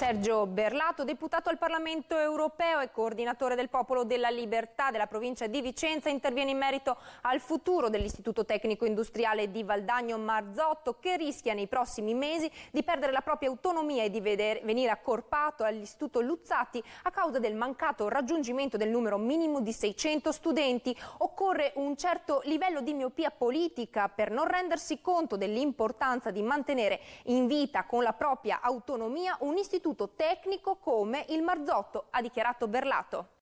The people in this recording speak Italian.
Sergio Berlato, deputato al Parlamento europeo e coordinatore del Popolo della Libertà della provincia di Vicenza, interviene in merito al futuro dell'Istituto Tecnico Industriale di Valdagno Marzotto che rischia nei prossimi mesi di perdere la propria autonomia e di vedere, venire accorpato all'Istituto Luzzatti a causa del mancato raggiungimento del numero minimo di 600 studenti. Occorre un certo livello di miopia politica per non rendersi conto dell'importanza di mantenere in vita con la propria autonomia un istituto istituto tecnico come il Marzotto, ha dichiarato Berlato.